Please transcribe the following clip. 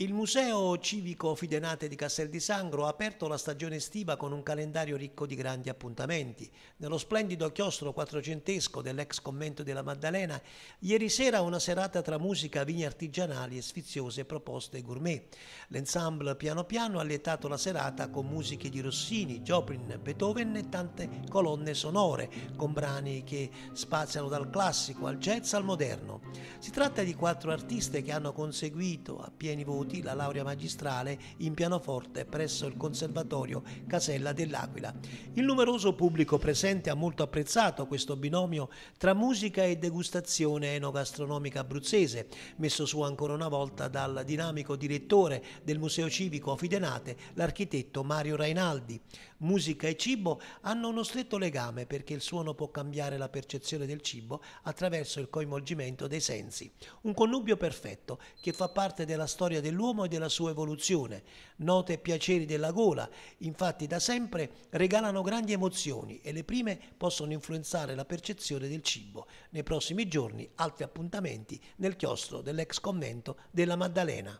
Il Museo Civico Fidenate di Castel di Sangro ha aperto la stagione estiva con un calendario ricco di grandi appuntamenti. Nello splendido chiostro quattrocentesco dell'ex convento della Maddalena, ieri sera una serata tra musica, vini artigianali e sfiziose proposte gourmet. L'ensemble piano piano ha lietato la serata con musiche di Rossini, Joplin, Beethoven e tante colonne sonore, con brani che spaziano dal classico al jazz al moderno. Si tratta di quattro artiste che hanno conseguito a pieni voti la laurea magistrale in pianoforte presso il Conservatorio Casella dell'Aquila. Il numeroso pubblico presente ha molto apprezzato questo binomio tra musica e degustazione enogastronomica abruzzese, messo su ancora una volta dal dinamico direttore del Museo Civico a Fidenate, l'architetto Mario Rainaldi. Musica e cibo hanno uno stretto legame perché il suono può cambiare la percezione del cibo attraverso il coinvolgimento dei sensi sensi. Un connubio perfetto che fa parte della storia dell'uomo e della sua evoluzione. Note e piaceri della gola, infatti da sempre regalano grandi emozioni e le prime possono influenzare la percezione del cibo. Nei prossimi giorni altri appuntamenti nel chiostro dell'ex convento della Maddalena.